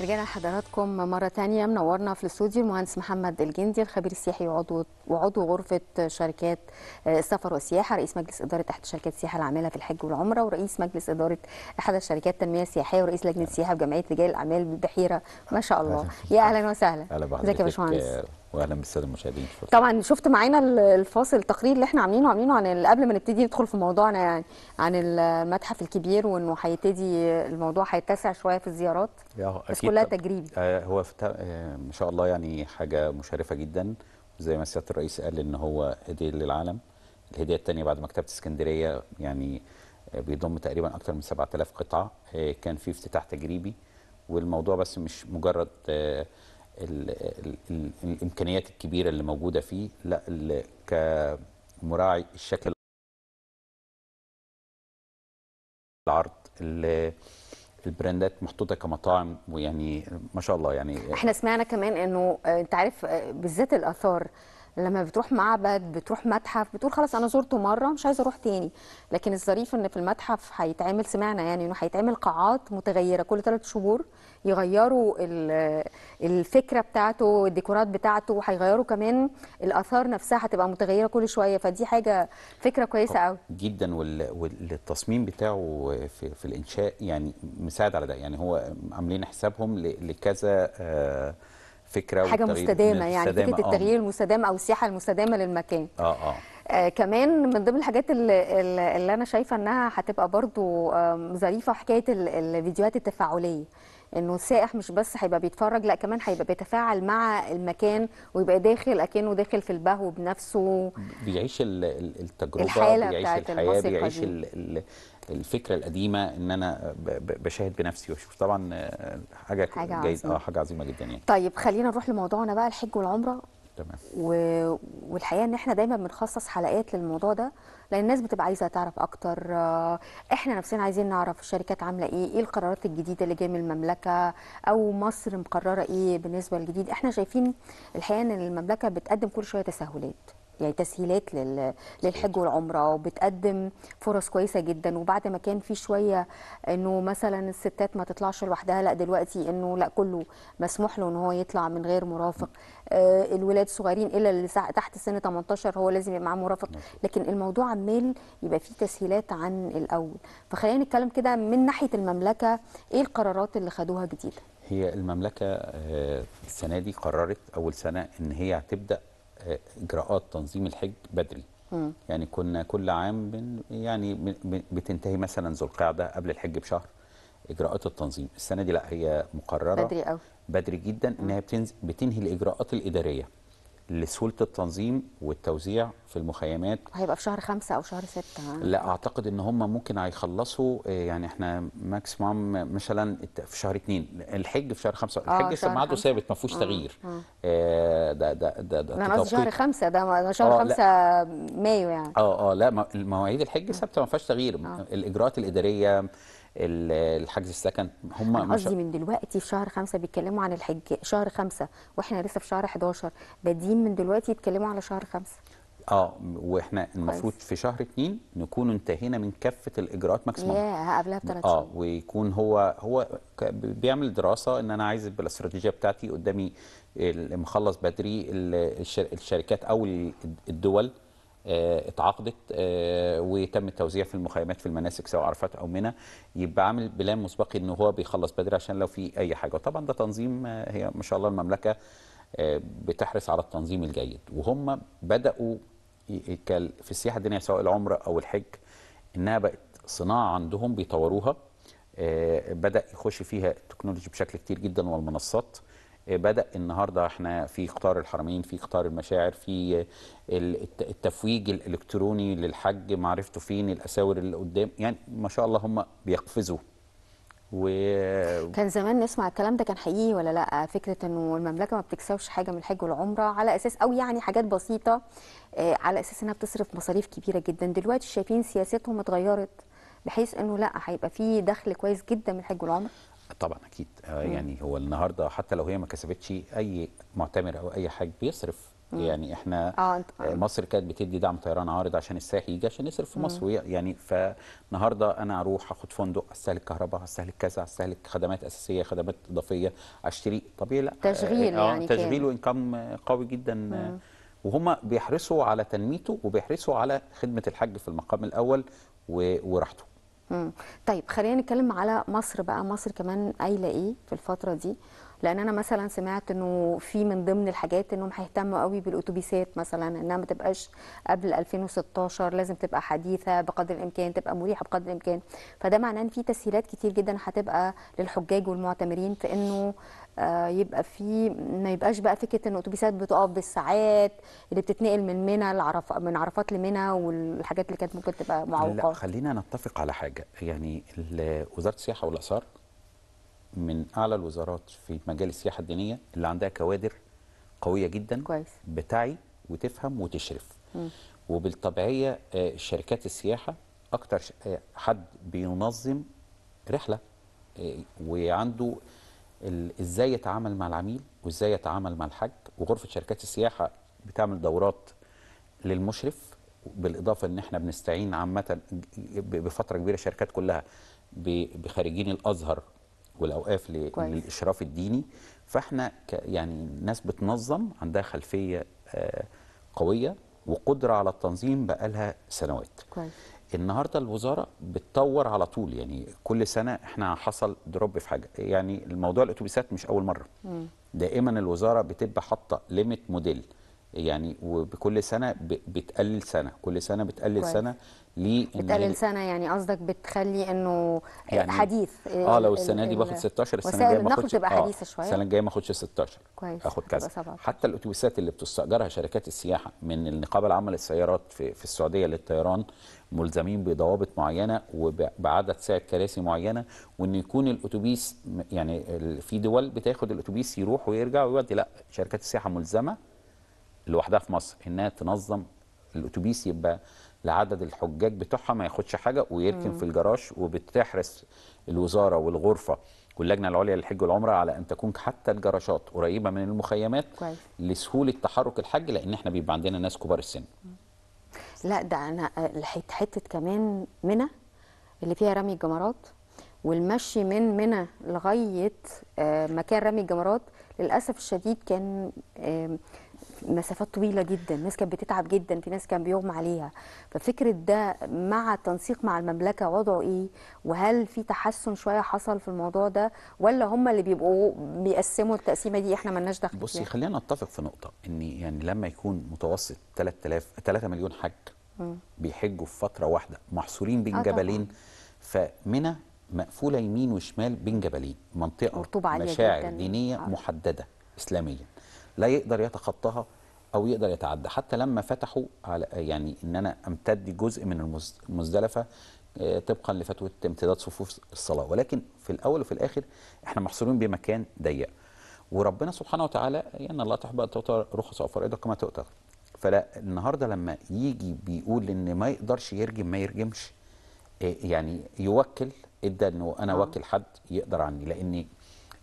رجعنا لحضراتكم مرة تانية منورنا في الاستوديو المهندس محمد الجندي الخبير السياحي وعضو وعضو غرفة شركات السفر آه، والسياحة رئيس مجلس إدارة إحدى شركات السياحة العاملة في الحج والعمرة ورئيس مجلس إدارة إحدى الشركات التنمية السياحية ورئيس لجنة السياحة نعم. بجمعية رجال الأعمال بالبحيرة ما شاء الله يا أهلا وسهلا ازيك يا باشمهندس واهلا بالساده المشاهدين طبعا شفت معانا الفاصل التقرير اللي احنا عاملينه عاملينه عن قبل ما نبتدي ندخل في موضوعنا يعني عن المتحف الكبير وانه هيبتدي الموضوع هيتسع شويه في الزيارات بس كلها تجريبي آه، هو آه، ما شاء الله يعني حاجه مشرفه جدا زي ما سياده الرئيس قال ان هو هديه للعالم الهديه الثانيه بعد مكتبه اسكندريه يعني آه، بيضم تقريبا اكثر من 7000 قطعه كان في افتتاح تجريبي والموضوع بس مش مجرد ال ال ال الامكانيات الكبيره اللي موجوده فيه لا كمراعي الشكل العرض البراندات محطوطه كمطاعم ويعني ما شاء الله يعني احنا سمعنا كمان انه آه، انت عارف آه، بالذات الاثار لما بتروح معبد بتروح متحف بتقول خلاص انا زرته مره مش عايزه اروح تاني لكن الظريف ان في المتحف هيتعمل سمعنا يعني انه هيتعمل قاعات متغيره كل ثلاث شهور يغيروا الفكره بتاعته الديكورات بتاعته هيغيروا كمان الاثار نفسها هتبقى متغيره كل شويه فدي حاجه فكره كويسه قوي جدا والتصميم بتاعه في, في الانشاء يعني مساعد على ده يعني هو عاملين حسابهم لكذا آه فكره حاجه مستدامه يعني فكره آه. التغيير المستدام او السياحه المستدامه للمكان اه اه آه كمان من ضمن الحاجات اللي, اللي انا شايفه انها هتبقى برضو ظريفه حكايه الفيديوهات التفاعليه انه السائح مش بس هيبقى بيتفرج لا كمان هيبقى بيتفاعل مع المكان ويبقى داخل اكنه داخل في البهو بنفسه بيعيش التجربه الحالة بيعيش الحياه بيعيش الفكره القديمه ان انا بشاهد بنفسي واشوف طبعا آه، حاجه حاجه عظيمه اه حاجه عظيمه جدا يعني طيب خلينا نروح لموضوعنا بقى الحج والعمره تمام و... والحقيقه ان احنا دايما بنخصص حلقات للموضوع ده لان الناس بتبقى عايزه تعرف اكتر آه، احنا نفسنا عايزين نعرف الشركات عامله ايه ايه القرارات الجديده اللي جايه من المملكه او مصر مقرره ايه بالنسبه للجديد احنا شايفين الحقيقه ان المملكه بتقدم كل شويه تسهلات يعني تسهيلات للحج والعمره وبتقدم فرص كويسه جدا وبعد ما كان في شويه انه مثلا الستات ما تطلعش لوحدها لا دلوقتي انه لا كله مسموح له ان هو يطلع من غير مرافق آه، الولاد الصغيرين الا اللي تحت سن 18 هو لازم يبقى معاه مرافق لكن الموضوع عمال يبقى فيه تسهيلات عن الاول فخلينا نتكلم كده من ناحيه المملكه ايه القرارات اللي خدوها جديده هي المملكه آه، السنه دي قررت اول سنه ان هي هتبدا اجراءات تنظيم الحج بدري يعني كنا كل عام بن يعني بتنتهي مثلا ذو القعده قبل الحج بشهر اجراءات التنظيم السنه دي لا هي مقرره بدري قوي بدري جدا انها بتنهي الاجراءات الاداريه لسهوله التنظيم والتوزيع في المخيمات هيبقى في شهر خمسة او شهر ستة لا اعتقد ان هم ممكن هيخلصوا آه، يعني احنا ماكسيمم مثلا في شهر اثنين الحج في شهر خمسة آه، الحج لسه ميعاده ثابت ما فيهوش آه، تغيير آه. ده ده ده, ده انا قصدي شهر خمسة ده شهر آه خمسة مايو يعني اه اه لا مواعيد الحج ثابته ما فيهاش تغيير آه. الاجراءات الاداريه الحجز السكن هم قصدي من دلوقتي في شهر خمسة بيتكلموا عن الحج شهر خمسة واحنا لسه في شهر 11 بادين من دلوقتي يتكلموا على شهر خمسة اه واحنا المفروض في شهر اتنين نكون انتهينا من كافه الاجراءات ماكسيموم ياه قبلها بثلاث اه ويكون هو هو بيعمل دراسه ان انا عايز بالاستراتيجيه بتاعتي قدامي مخلص بدري الشركات او الدول آه، اتعاقدت آه، وتم التوزيع في المخيمات في المناسك سواء عرفات او منى يبقى عامل بلان مسبقي ان هو بيخلص بدري عشان لو في اي حاجه وطبعا ده تنظيم آه، هي ما شاء الله المملكه بتحرص على التنظيم الجيد وهم بداوا في السياحه الدينيه سواء العمره او الحج انها بقت صناعه عندهم بيطوروها بدا يخش فيها التكنولوجي بشكل كتير جدا والمنصات بدا النهارده احنا في قطار الحرمين في قطار المشاعر في التفويج الالكتروني للحج معرفته فين الاساور اللي قدام يعني ما شاء الله هم بيقفزوا و... كان زمان نسمع الكلام ده كان حقيقي ولا لا فكره انه المملكه ما بتكسبش حاجه من الحج والعمره على اساس او يعني حاجات بسيطه آه، على اساس انها بتصرف مصاريف كبيره جدا دلوقتي شايفين سياستهم اتغيرت بحيث انه لا هيبقى في دخل كويس جدا من الحج والعمره طبعا اكيد آه، يعني هو النهارده حتى لو هي ما كسبتش اي معتمر او اي حاج بيصرف مم. يعني احنا آه. آه، مصر كانت بتدي دعم طيران عارض عشان السائح يجي عشان يصرف في مصر يعني فالنهارده انا اروح اخد فندق استهلك كهرباء استهلك كذا استهلك خدمات اساسيه خدمات اضافيه اشتري طبيعي لا آه، تشغيل آه يعني تشغيل وانكم قوي جدا مم. وهم بيحرصوا على تنميته وبيحرصوا على خدمه الحج في المقام الاول وراحته طيب خلينا نتكلم على مصر بقى مصر كمان قايله ايه في الفتره دي لان انا مثلا سمعت انه في من ضمن الحاجات انهم هيهتموا قوي بالاتوبيسات مثلا انها ما تبقاش قبل 2016 لازم تبقى حديثه بقدر الامكان تبقى مريحه بقدر الامكان فده معناه ان في تسهيلات كتير جدا هتبقى للحجاج والمعتمرين في انه آه، يبقى في ما يبقاش بقى فكره ان اتوبيسات بتقف بالساعات اللي بتتنقل من منى العرف من عرفات لمنى والحاجات اللي كانت ممكن تبقى معوقه لا خلينا نتفق على حاجه يعني وزاره السياحه والاثار من اعلى الوزارات في مجال السياحه الدينيه اللي عندها كوادر قويه جدا كويس بتعي وتفهم وتشرف وبالطبيعيه آه، شركات السياحه اكتر آه، حد بينظم رحله آه، وعنده ازاي يتعامل مع العميل وازاي يتعامل مع الحج وغرفه شركات السياحه بتعمل دورات للمشرف بالاضافه ان احنا بنستعين عامه بفتره كبيره الشركات كلها بخريجين الازهر والاوقاف للاشراف الديني فاحنا يعني ناس بتنظم عندها خلفيه آه، قويه وقدره على التنظيم بقالها سنوات كويس. النهارده الوزاره بتطور على طول يعني كل سنه احنا حصل دروب في حاجه يعني الموضوع الاتوبيسات مش اول مره م. دائما الوزاره بتبقى حاطه ليميت موديل يعني وبكل سنه بتقلل سنه كل سنه بتقلل كويس. سنه ليه بتقلل سنه يعني قصدك بتخلي انه يعني حديث اه, آه، لو السنه دي باخد 16 السنه الجايه ما اخدش تبقى آه، حديثه شويه السنه الجايه ما اخدش 16 كويس اخد كذا حتى الاتوبيسات اللي بتستاجرها شركات السياحه من النقابه العامه للسيارات في, في السعوديه للطيران ملزمين بضوابط معينه وبعدد سعر كراسي معينه وان يكون الاتوبيس يعني في دول بتاخد الاتوبيس يروح ويرجع ويودي لا شركات السياحه ملزمه لوحدها في مصر انها تنظم الاتوبيس يبقى لعدد الحجاج بتوعها ما ياخدش حاجه ويركن في الجراج وبتحرص الوزاره والغرفه واللجنه العليا للحج والعمره على ان تكون حتى الجراشات قريبه من المخيمات كويس. لسهوله تحرك الحج لان احنا بيبقى عندنا ناس كبار السن لا ده انا آه، حته كمان منى اللي فيها رمي الجمرات والمشي من منى لغايه آه، مكان رمي الجمرات للاسف الشديد كان مسافات طويله جدا الناس كانت بتتعب جدا في ناس كان بيغمى عليها ففكره ده مع التنسيق مع المملكه وضعه ايه وهل في تحسن شويه حصل في الموضوع ده ولا هم اللي بيبقوا بيقسموا التقسيمه دي احنا مالناش دخل بصي يعني خلينا نتفق في نقطه ان يعني لما يكون متوسط 3000 3 مليون حج بيحجوا في فتره واحده محصورين بين آه جبلين فمنى مقفوله يمين وشمال بين جبلين منطقه مشاعر دينيه آه. محدده اسلاميا لا يقدر يتخطاها او يقدر يتعدى حتى لما فتحوا على يعني ان انا امتد جزء من المزدلفه آه، طبقا لفتوى امتداد صفوف الصلاه ولكن في الاول وفي الاخر احنا محصورين بمكان ضيق وربنا سبحانه وتعالى ان يعني الله تحب ان تؤتى رخص او كما تؤتى فلا النهارده لما يجي بيقول ان ما يقدرش يرجم ما يرجمش آه، يعني يوكل ادى انه انا نعم. اوكل حد يقدر عني لاني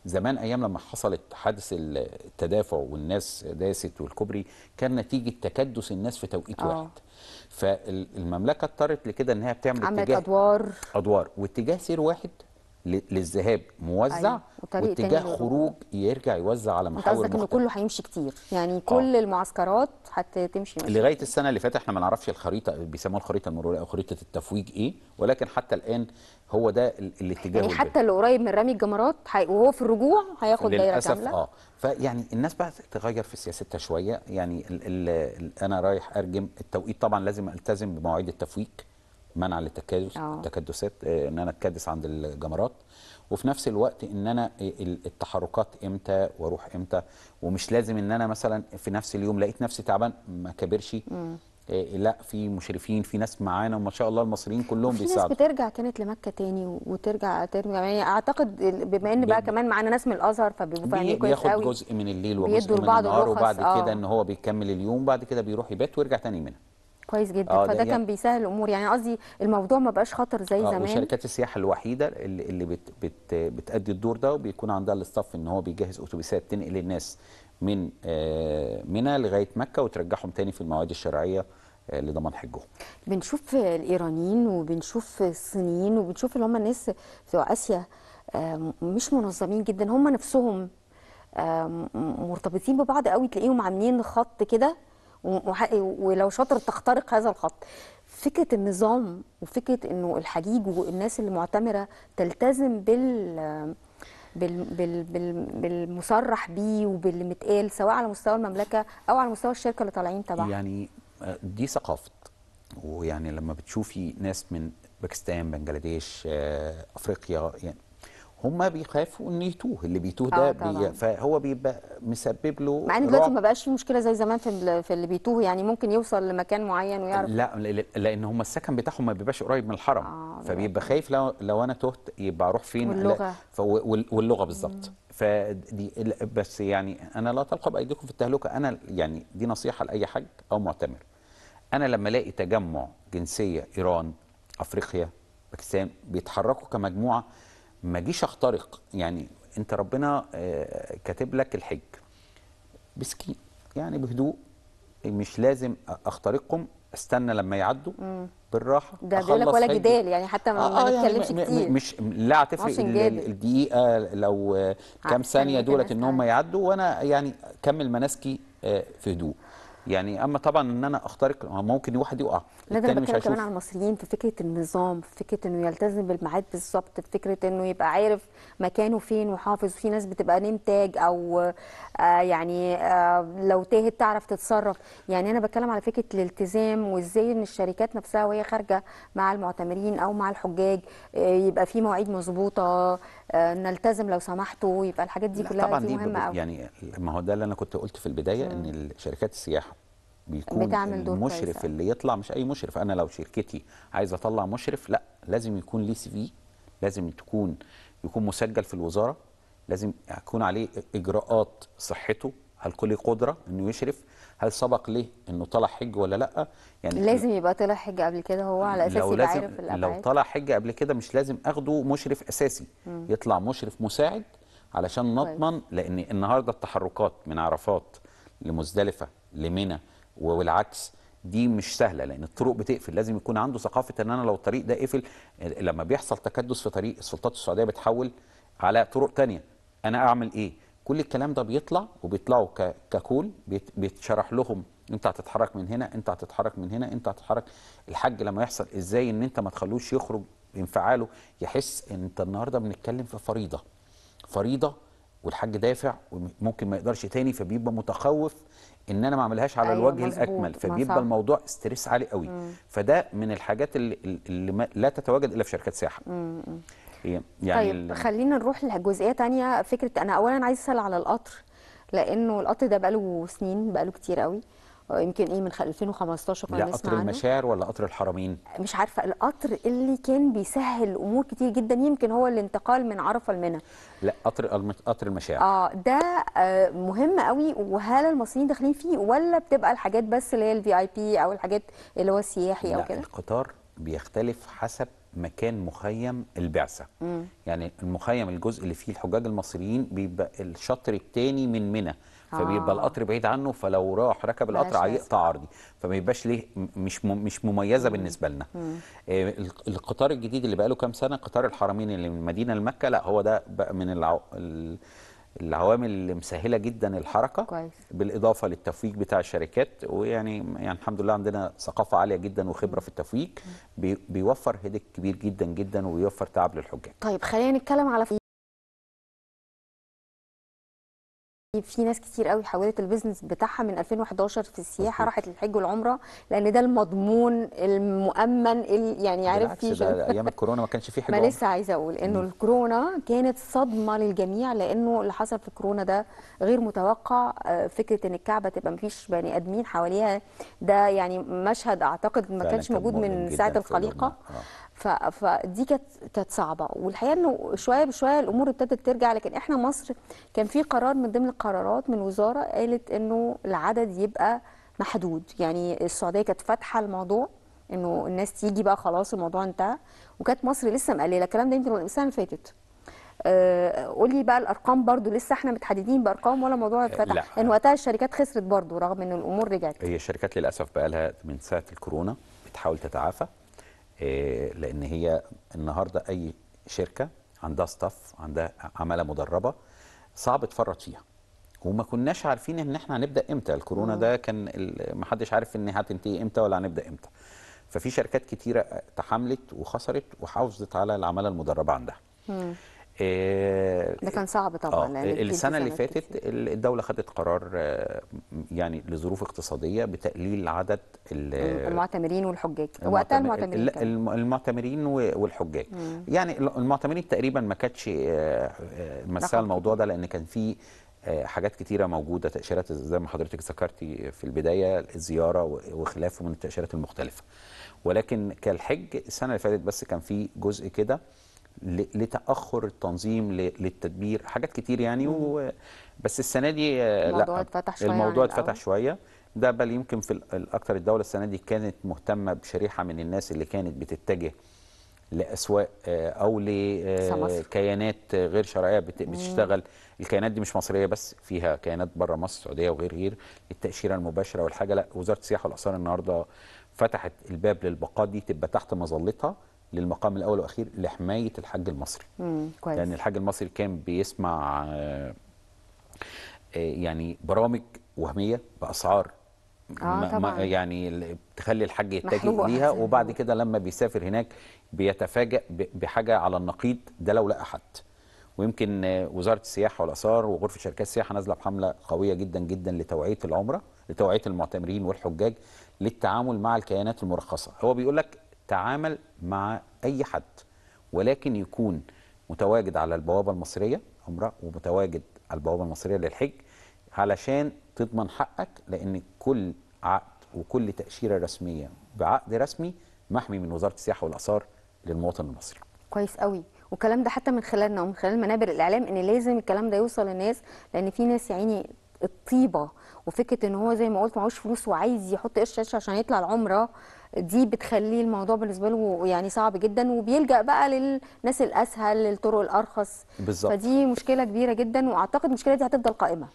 زمان ايام لما حصلت حادث التدافع والناس داست والكوبري كان نتيجه تكدس الناس في توقيت أوه. واحد فالمملكه اضطرت لكده ان هي بتعمل اتجاه ادوار ادوار واتجاه سير واحد للذهاب موزع أيوة. وطريق واتجاه خروج يرجع يوزع على محاور قصدك ان كله هيمشي كتير يعني آه. كل آه. المعسكرات هتمشي لغايه السنه اللي فاتت احنا ما نعرفش الخريطه بيسموها الخريطه المروريه او خريطه التفويج ايه ولكن حتى الان هو ده الاتجاه يعني حتى اللي قريب من رمي الجمرات وهو في الرجوع هياخد دايره كامله اه فيعني الناس بقى تغير في سياستها شويه يعني ال ال انا رايح ارجم التوقيت طبعا لازم التزم بمواعيد التفويج منع للتكدس آه. التكدسات آه، ان انا اتكدس عند الجمرات وفي نفس الوقت ان انا التحركات امتى واروح امتى ومش لازم ان انا مثلا في نفس اليوم لقيت نفسي تعبان ما كبرش لا في مشرفين في ناس معانا وما شاء الله المصريين كلهم بيساعدوا في ناس بترجع كانت لمكه تاني وترجع ترجع يعني اعتقد بما ان بقى كمان معانا ناس من الازهر فبيبقوا فاهمين كويس قوي بياخد جزء من الليل وجزء من النهار وبعد آه. كده ان هو بيكمل اليوم بعد كده بيروح يبات ويرجع تاني منها كويس جدا آه فده كان بيسهل الامور يعني قصدي الموضوع ما بقاش خطر زي آه زمان وشركات السياحه الوحيده اللي, اللي بت بت بتادي الدور ده وبيكون عندها الاستاف ان هو بيجهز اتوبيسات تنقل الناس من آه منى لغايه مكه وترجعهم تاني في المواعيد الشرعيه آه، لضمان حجهم بنشوف الايرانيين وبنشوف الصينيين وبنشوف اللي هم الناس بتوع اسيا آه، مش منظمين جدا هم نفسهم آه، مرتبطين ببعض قوي تلاقيهم عاملين خط كده ولو شاطر تخترق هذا الخط فكره النظام وفكره انه الحجيج والناس اللي معتمره تلتزم بال بال بال بال بالمصرح بيه وباللي متقال سواء على مستوى المملكه او على مستوى الشركه اللي طالعين تبعها يعني آه، دي ثقافه ويعني لما بتشوفي ناس من باكستان بنجلاديش آه، افريقيا يعني هم بيخافوا انه يتوه اللي بيتوه ده آه بي... فهو بيبقى مسبب له مع ان دلوقتي ما بقاش في مشكله زي زمان في في اللي بيتوه يعني ممكن يوصل لمكان معين ويعرف لا لان هم السكن بتاعهم ما بيبقاش قريب من الحرم آه فبيبقى خايف لو, لو انا تهت يبقى اروح فين واللغه ف... واللغه بالظبط فدي بس يعني انا لا تلقى بايديكم في التهلكه انا يعني دي نصيحه لاي حاج او معتمر انا لما الاقي تجمع جنسيه ايران افريقيا باكستان بيتحركوا كمجموعه ما جيش اخترق يعني انت ربنا آه، كاتب لك الحج بسكي يعني بهدوء مش لازم اخترقكم استنى لما يعدوا بالراحه ده بيقول لك ولا جدال يعني حتى ما, آه نتكلمش آه، يعني كتير مش لا هتفرق الدقيقه لو كام ثانيه دولت ان هم يعدوا وانا يعني كمل مناسكي آه، في هدوء يعني اما طبعا ان انا اخترق ممكن واحد يقع لا ده انا بتكلم كمان على المصريين في فكره النظام في فكره انه يلتزم بالميعاد بالظبط في فكره انه يبقى عارف مكانه فين وحافظ في ناس بتبقى نمتاج او آه، يعني آه، لو تاهت تعرف تتصرف يعني انا بتكلم على فكره الالتزام وازاي ان الشركات نفسها وهي خارجه مع المعتمرين او مع الحجاج آه، يبقى في مواعيد مظبوطه آه، نلتزم لو سمحتوا ويبقى الحاجات دي كلها طبعا دي مهمه قوي يعني ما هو ده اللي انا كنت قلت في البدايه مم. ان شركات السياحه بيكون بتعمل دور المشرف اللي يطلع مش اي مشرف انا لو شركتي عايزه اطلع مشرف لا لازم يكون ليه سي في لازم تكون يكون مسجل في الوزاره لازم يكون عليه اجراءات صحته هل كل قدرة أنه يشرف هل سبق ليه أنه طلع حج ولا لأ يعني لازم يبقى طلع حج قبل كده هو على أساس يبقى عارف لو طلع حج قبل كده مش لازم أخده مشرف أساسي مم. يطلع مشرف مساعد علشان طيب. نضمن لأن النهاردة التحركات من عرفات لمزدلفة لمنى والعكس دي مش سهله لان الطرق بتقفل لازم يكون عنده ثقافه ان انا لو الطريق ده قفل لما بيحصل تكدس في طريق السلطات السعوديه بتحول على طرق تانية انا اعمل ايه كل الكلام ده بيطلع وبيطلعوا ككول بيتشرح لهم انت هتتحرك من هنا انت هتتحرك من هنا انت هتتحرك الحج لما يحصل ازاي ان انت ما تخلوش يخرج انفعاله يحس ان انت النهارده بنتكلم في فريضه فريضه والحاج دافع وممكن ما يقدرش تاني فبيبقى متخوف ان انا ما اعملهاش على أيوة الوجه مزبوط. الاكمل فبيبقى الموضوع ستريس عالي قوي مم. فده من الحاجات اللي, اللي لا تتواجد الا في شركات سياحه مم. إيه، يعني طيب خلينا نروح لجزئيه ثانيه فكره انا اولا عايز اسال على القطر لانه القطر ده بقاله سنين بقاله كتير قوي يمكن ايه من 2015 كنا بنسمع قطر المشاعر ولا قطر الحرمين مش عارفه القطر اللي كان بيسهل امور كتير جدا يمكن هو الانتقال من عرفه لمنى لا قطر قطر المشاعر اه ده آه مهم قوي وهل المصريين داخلين فيه ولا بتبقى الحاجات بس اللي هي الفي اي بي او الحاجات اللي هو السياحي او كده القطار بيختلف حسب مكان مخيم البعثه يعني المخيم الجزء اللي فيه الحجاج المصريين بيبقى الشطر الثاني من منى فبيبقى آه. القطر بعيد عنه فلو راح ركب القطر هيقطع عرضي فما يبقاش ليه مش مش مميزه بالنسبه لنا مم. آه القطار الجديد اللي بقى له كام سنه قطار الحرمين اللي من المدينه لمكه لا هو ده بقى من العو... العوامل اللي مسهله جدا الحركه كويس. بالاضافه للتفويج بتاع الشركات ويعني يعني الحمد لله عندنا ثقافه عاليه جدا وخبره في التفويج بيوفر هيدك كبير جدا جدا وبيوفر تعب للحجاج. طيب خلينا نتكلم على في ناس كتير قوي حولت البيزنس بتاعها من 2011 في السياحه راحت للحج والعمره لان ده المضمون المؤمن يعني عارف في ده ايام الكورونا ما كانش في حج ما لسه عايزه اقول انه الكورونا كانت صدمه للجميع لانه اللي حصل في الكورونا ده غير متوقع آه، فكره ان الكعبه تبقى ما فيش بني ادمين حواليها ده يعني مشهد اعتقد ما كانش موجود من ساعه الخليقه آه. فدي كانت كانت صعبه والحقيقه انه شويه بشويه الامور ابتدت ترجع لكن احنا مصر كان في قرار من ضمن القرارات من وزاره قالت انه العدد يبقى محدود يعني السعوديه كانت فاتحه الموضوع انه الناس تيجي بقى خلاص الموضوع انتهى وكانت مصر لسه مقلله الكلام ده يمكن السنه اللي فاتت آه، قولي بقى الارقام برضو لسه احنا متحددين بارقام ولا موضوع آه، اتفتح ان وقتها الشركات خسرت برضو رغم ان الامور رجعت هي الشركات للاسف بقى لها من ساعه الكورونا بتحاول تتعافى إيه، لان هي النهارده اي شركه عندها ستاف عندها عماله مدربه صعب تفرط فيها وما كناش عارفين ان احنا هنبدا امتى الكورونا آه. ده كان ما حدش عارف ان هتنتهي امتى ولا هنبدا امتى ففي شركات كتيره تحملت وخسرت وحافظت على العماله المدربه عندها مم. آه، ده كان صعب طبعا آه السنه اللي فاتت كتير. الدوله خدت قرار آه، يعني لظروف اقتصاديه بتقليل عدد المعتمرين والحجاج وقتها المعتمرين المعتمرين والحجاج مم. يعني المعتمرين تقريبا ما كانتش آه، مسها الموضوع ده لان كان في حاجات كتيرة موجودة تأشيرات زي ما حضرتك ذكرتي في البداية الزيارة وخلافه من التأشيرات المختلفة ولكن كالحج السنة اللي فاتت بس كان في جزء كده لتاخر التنظيم للتدبير حاجات كتير يعني و... بس السنه دي آه، الموضوع لا اتفتح شويه يعني الموضوع اتفتح شويه ده بل يمكن في الاكثر الدوله السنه دي كانت مهتمه بشريحه من الناس اللي كانت بتتجه لاسواق آه، او لكيانات آه، غير شرعيه بتشتغل الكيانات دي مش مصريه بس فيها كيانات بره مصر السعوديه وغير غير التاشيره المباشره والحاجه لا وزاره السياحه والاثار النهارده فتحت الباب للبقاء دي تبقى تحت مظلتها للمقام الاول والاخير لحمايه الحاج المصري كويس. لان الحاج المصري كان بيسمع آه، آه، يعني برامج وهميه باسعار آه ما طبعاً. يعني تخلي الحاج يتجه ليها وبعد كده لما بيسافر هناك بيتفاجئ بحاجه على النقيض ده لو لقى حد ويمكن آه، وزاره السياحه والاثار وغرفه شركات السياحه نازله بحمله قويه جدا جدا لتوعيه العمره لتوعيه المعتمرين والحجاج للتعامل مع الكيانات المرخصه هو بيقول لك تعامل مع أي حد ولكن يكون متواجد على البوابة المصرية عمرة ومتواجد على البوابة المصرية للحج علشان تضمن حقك لأن كل عقد وكل تأشيرة رسمية بعقد رسمي محمي من وزارة السياحة والآثار للمواطن المصري كويس قوي والكلام ده حتى من خلالنا ومن خلال منابر الإعلام إن لازم الكلام ده يوصل للناس لأن في ناس يعني الطيبه وفكره ان هو زي ما قلت معهوش فلوس وعايز يحط قرش عشان يطلع العمره دي بتخلي الموضوع بالنسبه له يعني صعب جدا وبيلجا بقى للناس الاسهل للطرق الارخص بالظبط فدي مشكله كبيره جدا واعتقد المشكله دي هتفضل قائمه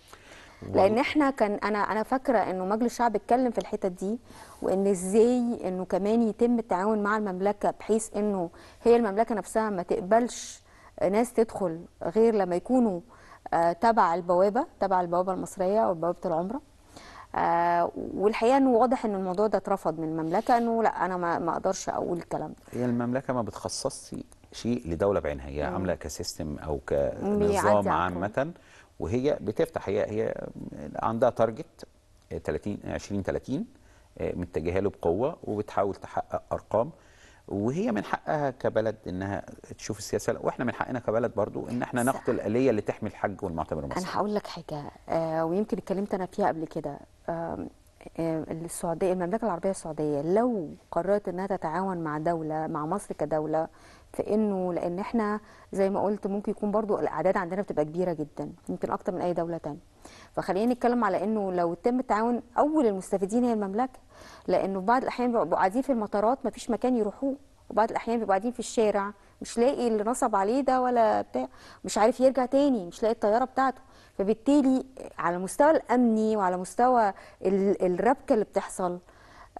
لان احنا كان انا انا فاكره انه مجلس الشعب اتكلم في الحتت دي وان ازاي انه كمان يتم التعاون مع المملكه بحيث انه هي المملكه نفسها ما تقبلش ناس تدخل غير لما يكونوا آه، تبع البوابه تبع البوابه المصريه او بوابه العمره آه، والحقيقه انه واضح ان الموضوع ده اترفض من المملكه انه لا انا ما اقدرش اقول الكلام ده هي المملكه ما بتخصصش شيء لدوله بعينها هي عامله كسيستم او كنظام عامه وهي بتفتح هي هي عندها تارجت 30 20 30 متجهه له بقوه وبتحاول تحقق ارقام وهي من حقها كبلد انها تشوف السياسه واحنا من حقنا كبلد برضو ان احنا ناخد الاليه اللي تحمي الحج والمعتمر المصري انا هقول لك حاجه آه ويمكن اتكلمت انا فيها قبل كده آه السعوديه المملكه العربيه السعوديه لو قررت انها تتعاون مع دوله مع مصر كدوله فانه لان احنا زي ما قلت ممكن يكون برضو الاعداد عندنا بتبقى كبيره جدا يمكن اكتر من اي دوله تانية فخلينا نتكلم على انه لو تم التعاون اول المستفيدين هي المملكه لانه في بعض الاحيان بيبقوا قاعدين في المطارات ما فيش مكان يروحوه وبعض الاحيان بيبقوا قاعدين في الشارع مش لاقي اللي نصب عليه ده ولا بتاع مش عارف يرجع تاني مش لاقي الطياره بتاعته فبالتالي على المستوى الامني وعلى مستوى الربكه اللي بتحصل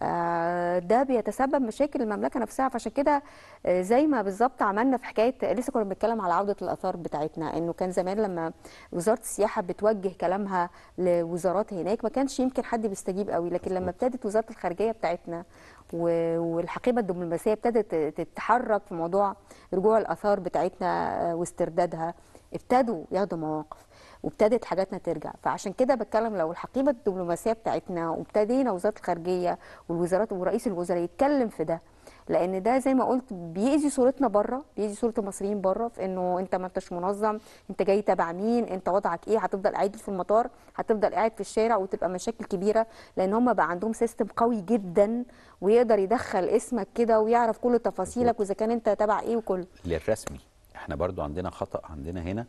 آه، ده بيتسبب مشاكل المملكه نفسها فعشان كده آه، زي ما بالظبط عملنا في حكايه لسه كنا بنتكلم على عوده الاثار بتاعتنا انه كان زمان لما وزاره السياحه بتوجه كلامها لوزارات هناك ما كانش يمكن حد بيستجيب قوي لكن لما ابتدت وزاره الخارجيه بتاعتنا والحقيبه الدبلوماسيه ابتدت تتحرك في موضوع رجوع الاثار بتاعتنا آه، واستردادها ابتدوا ياخدوا مواقف وابتدت حاجاتنا ترجع فعشان كده بتكلم لو الحقيبه الدبلوماسيه بتاعتنا وابتدينا وزاره الخارجيه والوزارات ورئيس الوزراء يتكلم في ده لان ده زي ما قلت بيأذي صورتنا بره بيأذي صوره المصريين بره في انه انت ما انتش منظم انت جاي تبع مين انت وضعك ايه هتفضل قاعد في المطار هتفضل قاعد في الشارع وتبقى مشاكل كبيره لان هم بقى عندهم سيستم قوي جدا ويقدر يدخل اسمك كده ويعرف كل تفاصيلك واذا كان انت تبع ايه وكله للرسمي احنا برضو عندنا خطأ عندنا هنا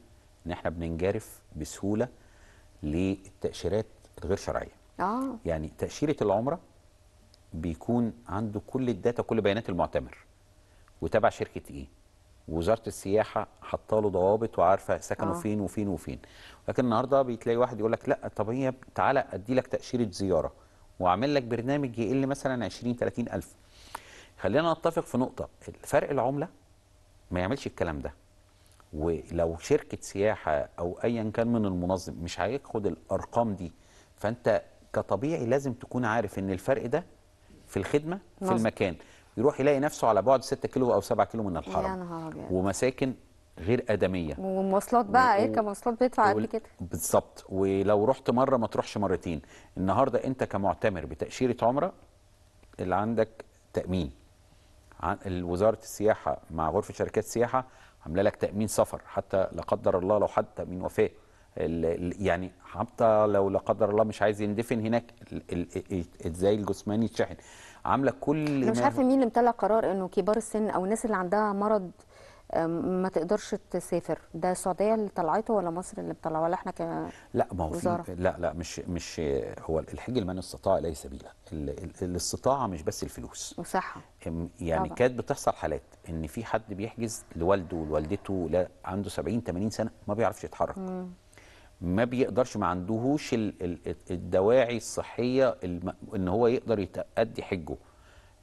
ان احنا بننجرف بسهوله للتاشيرات الغير شرعيه اه يعني تاشيره العمره بيكون عنده كل الداتا كل بيانات المعتمر وتابع شركه ايه وزاره السياحه حاطه له ضوابط وعارفه سكنه آه. فين وفين وفين لكن النهارده بتلاقي واحد يقول لك لا طب هي تعالى ادي لك تاشيره زياره واعمل لك برنامج يقل مثلا 20 30 الف خلينا نتفق في نقطه فرق العمله ما يعملش الكلام ده ولو شركه سياحه او ايا كان من المنظم مش هياخد الارقام دي فانت كطبيعي لازم تكون عارف ان الفرق ده في الخدمه في المكان يروح يلاقي نفسه على بعد 6 كيلو او 7 كيلو من الحرم ومساكن غير ادميه ومواصلات بقى و... ايه كمواصلات بيدفع قد كده بالظبط ولو رحت مره ما تروحش مرتين النهارده انت كمعتمر بتاشيره عمره اللي عندك تامين وزاره السياحه مع غرفه شركات السياحه عامله لك تامين سفر حتى لا قدر الله لو حد تامين وفاه يعني حتى لو لا قدر الله مش عايز يندفن هناك ازاي الجثمان يتشحن عامله كل انا مش عارفه مين اللي امتلى قرار انه كبار السن او الناس اللي عندها مرض ما تقدرش تسافر ده السعوديه اللي طلعته ولا مصر اللي مطلعه ولا احنا ك لا ما هو لا لا مش مش هو الحج لمن استطاع اليه سبيلا الاستطاعه مش بس الفلوس وصحه يعني كانت بتحصل حالات ان في حد بيحجز لوالده ولوالدته لا عنده 70 80 سنه ما بيعرفش يتحرك م. ما بيقدرش ما عندهوش الدواعي الصحيه ان هو يقدر يؤدي حجه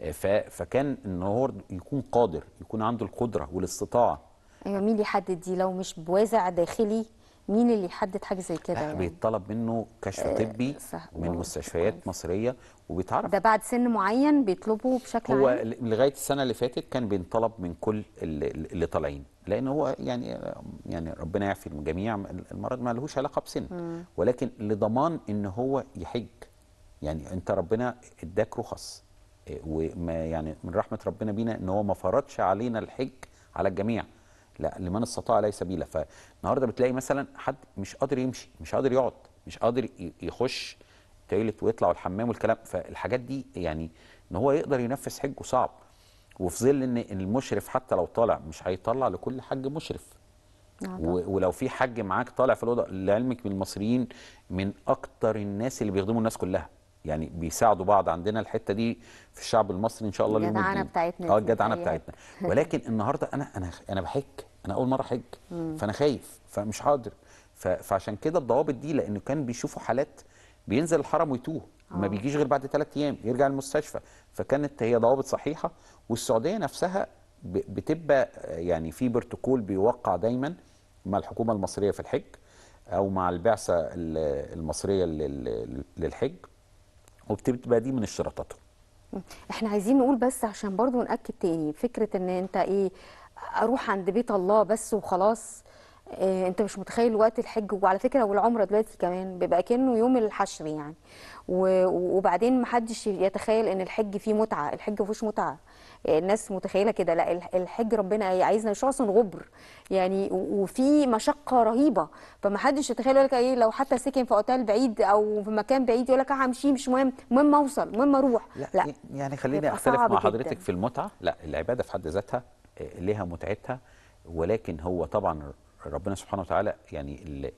آه، فكان ان هو يكون قادر يكون عنده القدره والاستطاعه ايوه مين اللي يحدد دي لو مش بوازع داخلي مين اللي يحدد حاجه زي كده يعني بيطلب منه كشف آه، طبي أه من مستشفيات كويس. مصريه وبيتعرف ده بعد سن معين بيطلبه بشكل هو عام هو لغايه السنه اللي فاتت كان بينطلب من كل اللي طالعين لان هو يعني يعني ربنا يعفي الجميع المرض ما لهوش علاقه بسن م. ولكن لضمان ان هو يحج يعني انت ربنا اداك رخص وما يعني من رحمه ربنا بينا ان هو ما فرضش علينا الحج على الجميع لا لمن استطاع لي سبيلا فالنهارده بتلاقي مثلا حد مش قادر يمشي مش قادر يقعد مش قادر يخش التويلت ويطلع والحمام والكلام فالحاجات دي يعني ان هو يقدر ينفذ حجه صعب وفي ظل ان المشرف حتى لو طالع مش هيطلع لكل حج مشرف نعم، ولو في حج معاك طالع في الاوضه لعلمك من المصريين من اكتر الناس اللي بيخدموا الناس كلها يعني بيساعدوا بعض عندنا الحته دي في الشعب المصري ان شاء الله الجدعنه بتاعتنا اه الجدعنه بتاعتنا ولكن النهارده انا انا انا بحج انا اول مره احج فانا خايف فمش حاضر فعشان كده الضوابط دي لانه كان بيشوفوا حالات بينزل الحرم ويتوه ما آه. بيجيش غير بعد ثلاث ايام يرجع المستشفى فكانت هي ضوابط صحيحه والسعوديه نفسها بتبقى يعني في بروتوكول بيوقع دايما مع الحكومه المصريه في الحج او مع البعثه المصريه للحج وبتبقى دي من اشتراطاتهم احنا عايزين نقول بس عشان برضو نأكد تاني فكرة ان انت ايه اروح عند بيت الله بس وخلاص إيه انت مش متخيل وقت الحج وعلى فكره والعمره دلوقتي كمان بيبقى كانه يوم الحشر يعني وبعدين محدش يتخيل ان الحج فيه متعه الحج مفيهوش متعه الناس متخيله كده لا الحج ربنا عايزنا مش غبر يعني وفي مشقه رهيبه فمحدش يتخيل يقول لك ايه لو حتى سكن في اوتيل بعيد او في مكان بعيد يقول لك همشي مش مهم المهم اوصل المهم اروح لا, لا يعني خليني اختلف مع حضرتك جداً. في المتعه لا العباده في حد ذاتها آه، ليها متعتها ولكن هو طبعا ربنا سبحانه وتعالى يعني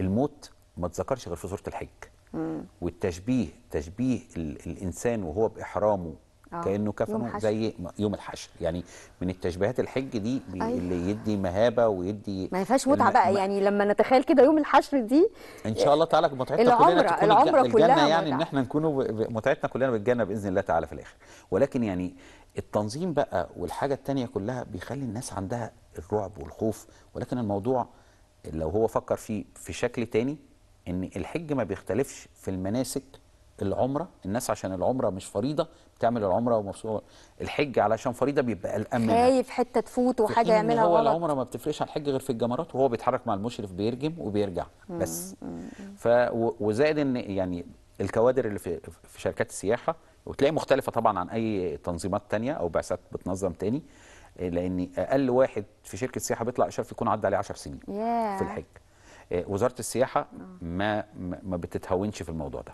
الموت ما اتذكرش غير في سوره الحج والتشبيه تشبيه الانسان وهو باحرامه آه. كانه كفنه زي يوم الحشر يعني من التشبيهات الحج دي أيوة. اللي يدي مهابه ويدي ما فيهاش متعه الم... بقى يعني لما نتخيل كده يوم الحشر دي ان شاء الله تعالى متعتنا كلنا تكون العمره الجنة كلها الجنه يعني ان احنا نكون متعتنا كلنا بالجنه باذن الله تعالى في الاخر ولكن يعني التنظيم بقى والحاجه الثانيه كلها بيخلي الناس عندها الرعب والخوف ولكن الموضوع لو هو فكر فيه في شكل تاني ان الحج ما بيختلفش في المناسك العمره الناس عشان العمره مش فريضه بتعمل العمره ومفصول الحج علشان فريضه بيبقى الامن خايف حته تفوت وحاجه يعملها هو غلط. العمره ما بتفرقش عن الحج غير في الجمرات وهو بيتحرك مع المشرف بيرجم وبيرجع بس ف وزائد ان يعني الكوادر اللي في, في شركات السياحه وتلاقي مختلفه طبعا عن اي تنظيمات تانية او بعثات بتنظم تاني لان اقل واحد في شركه سياحه بيطلع اشرف يكون عدى عليه 10 سنين yeah. في الحج آه، وزاره السياحه آه. ما ما بتتهونش في الموضوع ده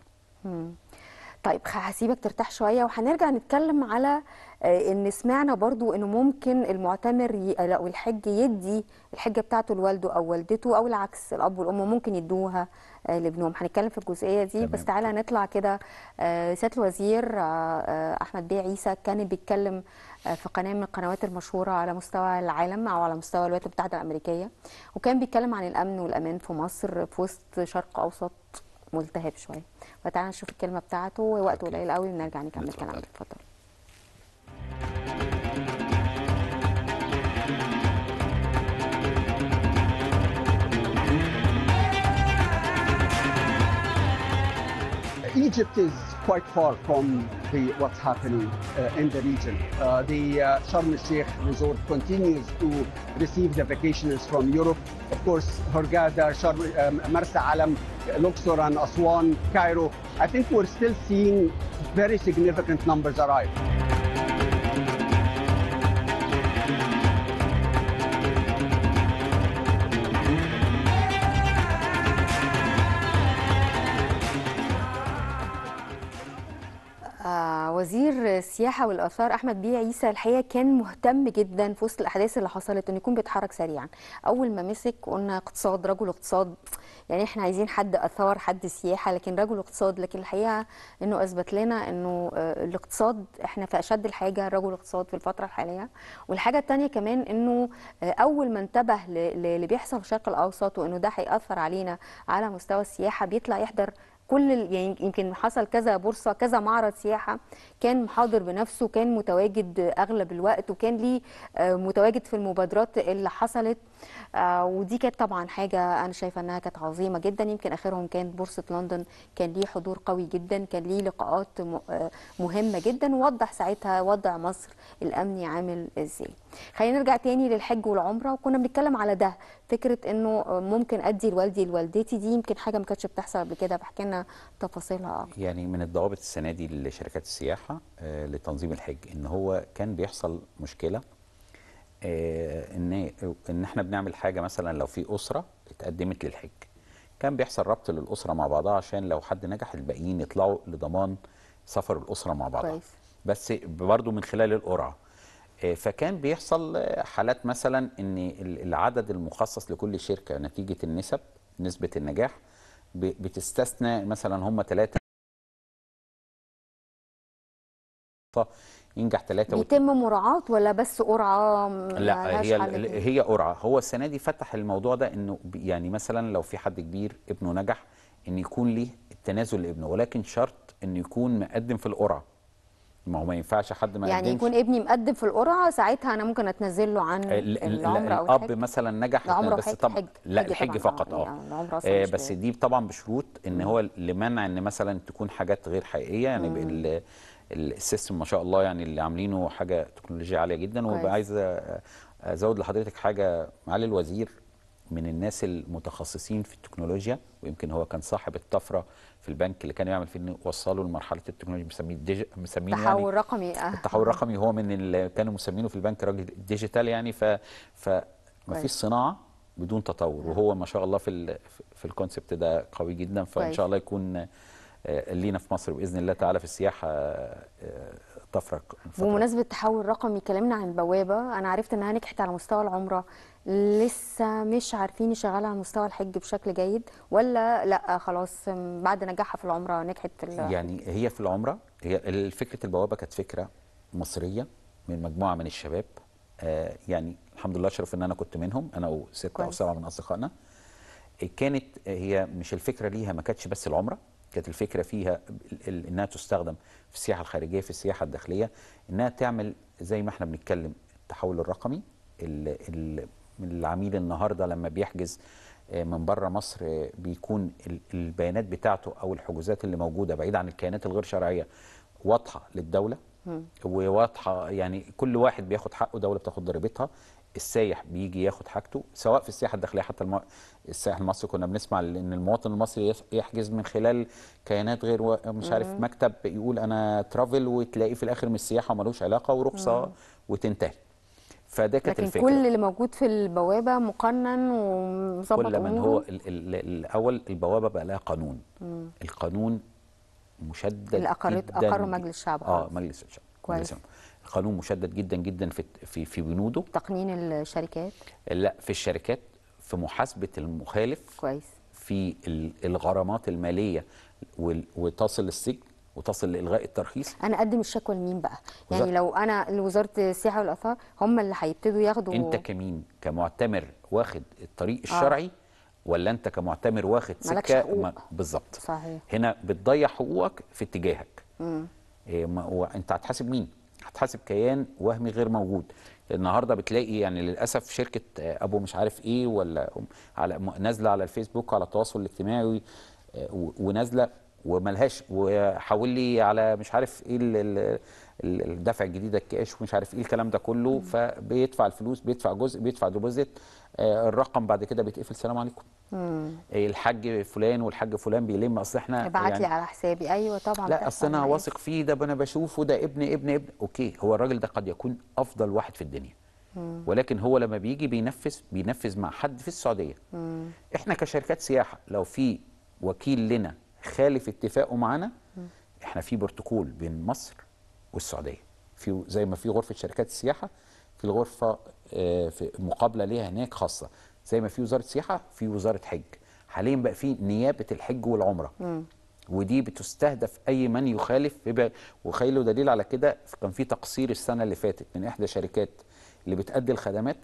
طيب هسيبك ترتاح شويه وهنرجع نتكلم على آه، ان سمعنا برضو انه ممكن المعتمر او آه، الحج يدي الحجه بتاعته لوالده او والدته او العكس الاب والام ممكن يدوها آه، لابنهم هنتكلم في الجزئيه دي تمام. بس تعالى نطلع كده سياده الوزير احمد بيه عيسى كان بيتكلم في قناه من القنوات المشهوره على مستوى العالم او على مستوى الولايات المتحده الامريكيه وكان بيتكلم عن الامن والامان في مصر في وسط شرق اوسط ملتهب شويه فتعالى نشوف الكلمه بتاعته وقت قليل قوي ونرجع نكمل كلامك اتفضل Egypt is quite far from the, what's happening uh, in the region. Uh, the uh, Sharm el-Sheikh resort continues to receive the vacationers from Europe. Of course, Hurghada, Sharm, um, Marsa Alam, Luxor and Aswan, Cairo. I think we're still seeing very significant numbers arrive. وزير السياحه والاثار احمد بيه عيسى الحقيقه كان مهتم جدا في وسط الاحداث اللي حصلت انه يكون بيتحرك سريعا اول ما مسك قلنا اقتصاد رجل اقتصاد يعني احنا عايزين حد اثار حد سياحه لكن رجل اقتصاد لكن الحقيقه انه اثبت لنا انه آه، الاقتصاد احنا في اشد الحاجه رجل اقتصاد في الفتره الحاليه والحاجه الثانيه كمان انه آه، اول ما انتبه للي بيحصل في الشرق الاوسط وانه ده هياثر علينا على مستوى السياحه بيطلع يحضر كل يعني يمكن حصل كذا بورصه كذا معرض سياحه كان حاضر بنفسه كان متواجد اغلب الوقت وكان ليه آه، متواجد في المبادرات اللي حصلت آه، ودي كانت طبعا حاجه انا شايفه انها كانت عظيمه جدا يمكن اخرهم كان بورصه لندن كان ليه حضور قوي جدا كان ليه لقاءات آه، مهمه جدا ووضح ساعتها وضع مصر الامني عامل ازاي خلينا نرجع تاني للحج والعمره وكنا بنتكلم على ده فكره انه ممكن ادي لوالدي لوالدتي دي يمكن حاجه ما كانتش بتحصل قبل كده فاحكي لنا تفاصيلها اكتر يعني من الضوابط السنه دي لشركات السياحه آه، لتنظيم الحج ان هو كان بيحصل مشكله آه، ان إيه، ان احنا بنعمل حاجه مثلا لو في اسره اتقدمت للحج كان بيحصل ربط للاسره مع بعضها عشان لو حد نجح الباقيين يطلعوا لضمان سفر الاسره مع بعضها كويس. بس برضه من خلال القرعه آه، فكان بيحصل حالات مثلا ان العدد المخصص لكل شركه نتيجه النسب نسبه النجاح بتستثنى مثلا هم ثلاثه ينجح ثلاثه بيتم مراعاه ولا بس قرعه لا هي هي قرعه هو السنه دي فتح الموضوع ده انه يعني مثلا لو في حد كبير ابنه نجح ان يكون ليه التنازل لابنه ولكن شرط انه يكون مقدم في القرعه ما هو ما ينفعش حد ما يعني يكون ابني مقدم في القرعه ساعتها انا ممكن اتنزل له عن العمر او الاب مثلا نجح بس طبعا لا الحج فقط اه يعني بس دي طبعا بشروط ان هو لمنع ان مثلا تكون حاجات غير حقيقيه يعني السيستم ما شاء الله يعني اللي عاملينه حاجه تكنولوجيا عاليه جدا وبقى عايز ازود لحضرتك حاجه معالي الوزير من الناس المتخصصين في التكنولوجيا ويمكن هو كان صاحب الطفره في البنك اللي كان يعمل فيه انه وصله لمرحله التكنولوجيا مسميه ديج... يعني التحول الرقمي رقمي أه. التحول الرقمي هو من اللي كانوا مسمينه في البنك راجل ديجيتال يعني ف ف ما فيش صناعه بدون تطور وهو ما شاء الله في ال... في الكونسبت ده قوي جدا فان شاء الله يكون آه، لينا في مصر باذن الله تعالى في السياحه تفرق آه، آه، بمناسبه التحول الرقمي كلامنا عن البوابه انا عرفت انها نجحت على مستوى العمره لسه مش عارفين نشغلها على مستوى الحج بشكل جيد ولا لا خلاص بعد نجاحها في العمره نجحت في يعني هي في العمره هي فكره البوابه كانت فكره مصريه من مجموعه من الشباب يعني الحمد لله شرف ان انا كنت منهم انا وستة او سبعه من اصدقائنا كانت هي مش الفكره ليها ما كانتش بس العمره كانت الفكره فيها انها تستخدم في السياحه الخارجيه في السياحه الداخليه انها تعمل زي ما احنا بنتكلم التحول الرقمي العميل النهارده لما بيحجز آه، من بره مصر آه، بيكون البيانات بتاعته او الحجوزات اللي موجوده بعيد عن الكيانات الغير شرعيه واضحه للدوله وواضحه يعني كل واحد بياخد حقه دوله بتاخد ضريبتها السايح بيجي ياخد حاجته سواء في السياحه الداخليه حتى الم... السائح المصري كنا بنسمع ان المواطن المصري يحجز من خلال كيانات غير و... مش عارف مكتب يقول انا ترافل وتلاقيه في الاخر من السياحه ومالوش علاقه ورخصه وتنتهي فده كانت الفكره كل اللي موجود في البوابه مقنن ومظبط كل من هو ال ال الاول البوابه بقى لها قانون مم. القانون مشدد اللي اقرت اقره مجلس الشعب اه مجلس الشعب كويس قانون مشدد جدا جدا في في في بنوده تقنين الشركات لا في الشركات في محاسبه المخالف كويس في الغرامات الماليه وتصل السجن وتصل لالغاء الترخيص انا اقدم الشكوى لمين بقى يعني لو انا لوزاره السياحه والاثار هم اللي هيبتدوا ياخدوا انت كمين كمعتمر واخد الطريق آه. الشرعي آه. ولا انت كمعتمر واخد سكه بالظبط صحيح هنا بتضيع حقوقك في اتجاهك امم إيه انت هتحاسب مين هتحاسب كيان وهمي غير موجود النهارده بتلاقي يعني للاسف شركه ابو مش عارف ايه ولا على نازله على الفيسبوك على التواصل الاجتماعي آه، ونازله وملهاش وحاول لي على مش عارف ايه الدفع الجديد الكاش ومش عارف ايه الكلام ده كله فبيدفع الفلوس بيدفع جزء بيدفع ديبوزيت آه، الرقم بعد كده بيتقفل سلام عليكم مم. إيه، الحاج فلان والحاج فلان بيلم اصل احنا ابعت لي يعني على حسابي ايوه طبعا لا اصل انا واثق فيه ده انا بشوفه ده ابن ابن ابن اوكي هو الراجل ده قد يكون افضل واحد في الدنيا مم. ولكن هو لما بيجي بينفذ بينفذ مع حد في السعوديه مم. احنا كشركات سياحه لو في وكيل لنا خالف اتفاقه معانا احنا في بروتوكول بين مصر والسعوديه في زي ما في غرفه شركات السياحه في الغرفه آه، في مقابله ليها هناك خاصه زي ما في وزاره سياحه في وزاره حج حاليا بقى في نيابه الحج والعمره م. ودي بتستهدف اي من يخالف وخيله دليل على كده كان في تقصير السنه اللي فاتت من احدى شركات اللي بتأدي الخدمات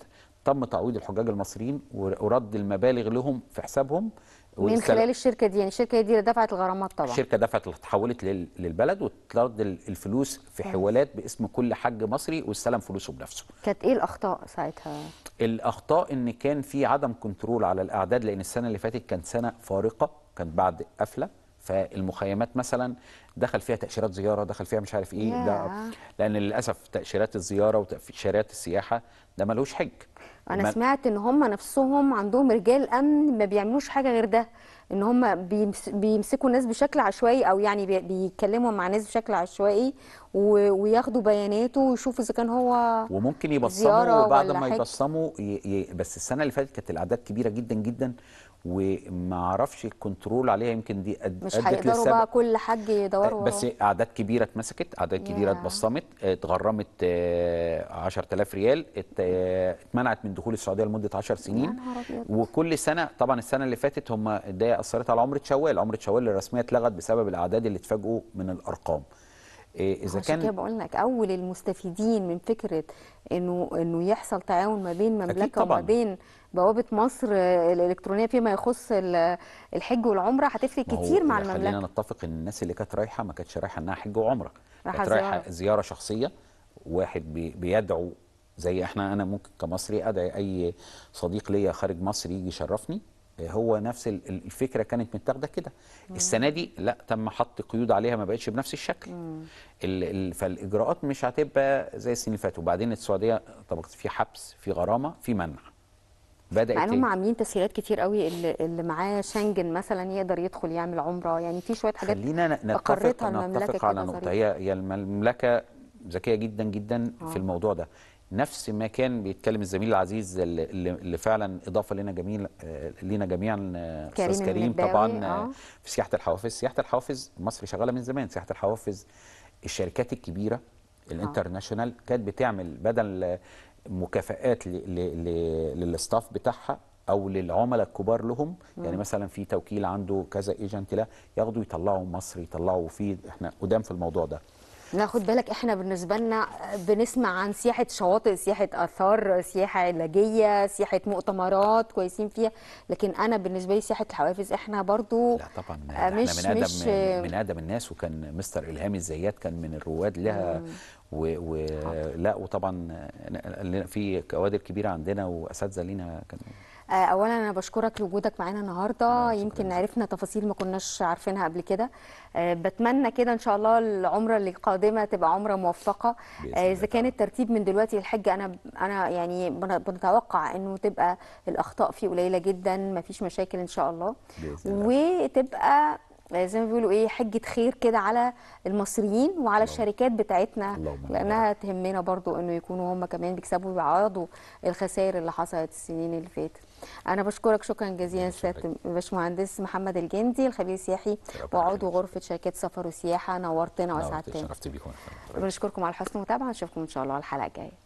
تم تعويض الحجاج المصريين ورد المبالغ لهم في حسابهم من خلال الشركه دي يعني الشركه دي اللي دفعت الغرامات طبعا الشركه دفعت اتحولت للبلد واترد الفلوس في حوالات باسم كل حاج مصري واستلم فلوسه بنفسه كانت ايه الاخطاء ساعتها الاخطاء ان كان في عدم كنترول على الاعداد لان السنه اللي فاتت كانت سنه فارقه كانت بعد قفله فالمخيمات مثلا دخل فيها تاشيرات زياره دخل فيها مش عارف ايه ده لان للاسف تاشيرات الزياره وتاشيرات السياحه ده ملوش حج انا سمعت ان هم نفسهم عندهم رجال امن ما بيعملوش حاجه غير ده ان هم بيمسكوا الناس بشكل عشوائي او يعني بيتكلموا مع ناس بشكل عشوائي وياخدوا بياناته ويشوفوا اذا كان هو وممكن يبصموا وبعد ما يبصموا ي... ي... بس السنه اللي فاتت كانت الاعداد كبيره جدا جدا وما اعرفش الكنترول عليها يمكن دي أد مش هيقدروا بقى كل حد يدوروا أه، بس اعداد كبيره اتمسكت اعداد كبيره اتبصمت أه، اتغرمت 10000 أه، ريال اتمنعت من دخول السعوديه لمده 10 سنين وكل سنه طبعا السنه اللي فاتت هم ده اثرت على عمره شوال عمره شوال الرسميه اتلغت بسبب الاعداد اللي اتفاجئوا من الارقام إيه، اذا كان كده بقول لك اول المستفيدين من فكره انه انه يحصل تعاون ما بين مملكه وما بين بوابه مصر الالكترونيه فيما يخص الحج والعمره هتفرق كتير مع المملكه خلينا نتفق ان الناس اللي كانت رايحه ما كانتش رايحه انها حج وعمره كانت رايحه زياره شخصيه واحد بي بيدعو زي احنا انا ممكن كمصري ادعي اي صديق ليا خارج مصر يجي يشرفني هو نفس الفكره كانت متاخده كده السنه دي لا تم حط قيود عليها ما بقتش بنفس الشكل فالاجراءات مش هتبقى زي السنين اللي فاتت وبعدين السعوديه طبقت في حبس في غرامه في منع بدات مع انهم عاملين تسهيلات كتير قوي اللي, اللي معاه شنجن مثلا يقدر يدخل يعمل عمره يعني في شويه حاجات خلينا نتفق نتفق على نقطه هي هي المملكه ذكيه جدا جدا آه. في الموضوع ده نفس ما كان بيتكلم الزميل العزيز اللي, فعلا اضافه لنا جميل لينا جميعا آه، استاذ كريم, طبعا آه. آه. في سياحه الحوافز سياحه الحوافز مصر شغاله من زمان سياحه الحوافز الشركات الكبيره آه. الانترناشونال كانت بتعمل بدل مكافئات للاستاف بتاعها او للعملاء الكبار لهم م. يعني مثلا في توكيل عنده كذا ايجنت لا ياخدوا يطلعوا مصر يطلعوا في احنا قدام في الموضوع ده ناخد بالك احنا بالنسبه لنا بنسمع عن سياحه شواطئ سياحه اثار سياحه علاجيه سياحه مؤتمرات كويسين فيها لكن انا بالنسبه لي سياحه الحوافز احنا برضو لا طبعا مش احنا من مش من ادم الناس وكان مستر الهام الزيات كان من الرواد لها و, و... لا وطبعا في كوادر كبيره عندنا واساتذه لينا كانوا آه، اولا انا بشكرك لوجودك معانا النهارده آه، يمكن عرفنا تفاصيل ما كناش عارفينها قبل كده آه، بتمنى كده ان شاء الله العمره اللي قادمه تبقى عمره موفقه اذا كان الترتيب من دلوقتي للحج انا انا يعني بنتوقع انه تبقى الاخطاء فيه قليله جدا ما فيش مشاكل ان شاء الله وتبقى زي ما بيقولوا ايه حجه خير كده على المصريين وعلى الشركات بتاعتنا لانها تهمنا برضو انه يكونوا هم كمان بيكسبوا ويعوضوا الخسائر اللي حصلت السنين اللي فاتت انا بشكرك شكرا جزيلا سياده الباشمهندس محمد الجندي الخبير السياحي وعضو غرفه شركات سفر وسياحه نورتنا وسعدتنا بنشكركم على حسن المتابعه نشوفكم ان شاء الله الحلقه الجايه